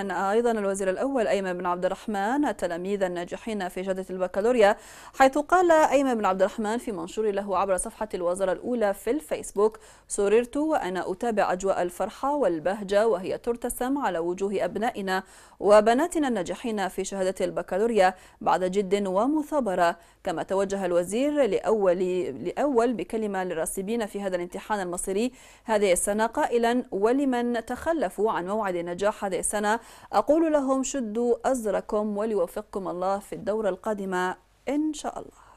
هنأ أيضا الوزير الأول أيمن بن عبد الرحمن التلاميذ الناجحين في جادة البكالوريا حيث قال أيمن بن عبد الرحمن في منشور له عبر صفحة الوزارة الأولى في الفيسبوك سررت وأنا أتابع أجواء الفرحة والبهجة وهي ترتسم على وجوه أبنائنا وبناتنا الناجحين في شهادة البكالوريا بعد جد ومثابرة كما توجه الوزير لأول, لأول بكلمة للراسبين في هذا الامتحان المصيري هذه السنة قائلا ولمن تخلفوا عن موعد نجاح هذه السنة أقول لهم شدوا أزركم وليوفقكم الله في الدورة القادمة إن شاء الله